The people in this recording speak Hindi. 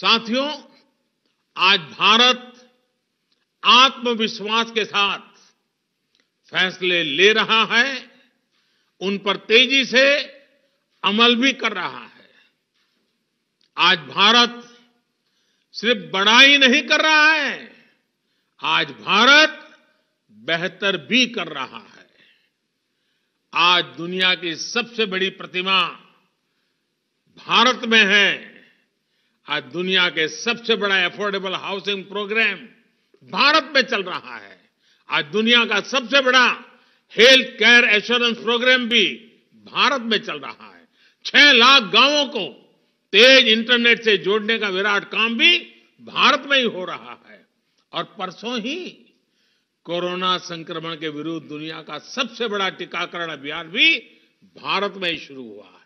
साथियों आज भारत आत्मविश्वास के साथ फैसले ले रहा है उन पर तेजी से अमल भी कर रहा है आज भारत सिर्फ बड़ा ही नहीं कर रहा है आज भारत बेहतर भी कर रहा है आज दुनिया की सबसे बड़ी प्रतिमा भारत में है आज दुनिया के सबसे बड़ा एफोर्डेबल हाउसिंग प्रोग्राम भारत में चल रहा है आज दुनिया का सबसे बड़ा हेल्थ केयर एश्योरेंस प्रोग्राम भी भारत में चल रहा है छह लाख गांवों को तेज इंटरनेट से जोड़ने का विराट काम भी भारत में ही हो रहा है और परसों ही कोरोना संक्रमण के विरुद्ध दुनिया का सबसे बड़ा टीकाकरण अभियान भी भारत में ही शुरू हुआ है